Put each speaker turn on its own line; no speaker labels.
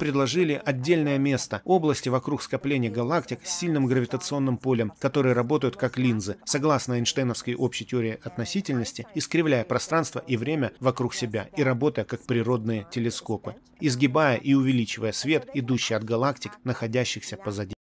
предложили отдельное место – области вокруг скопления галактик с сильным гравитационным полем, которые работают как линзы, согласно Эйнштейновской общей теории относительности, искривляя пространство и время вокруг себя и работая как природные телескопы, изгибая и увеличивая свет, идущий от галактик, находящихся позади.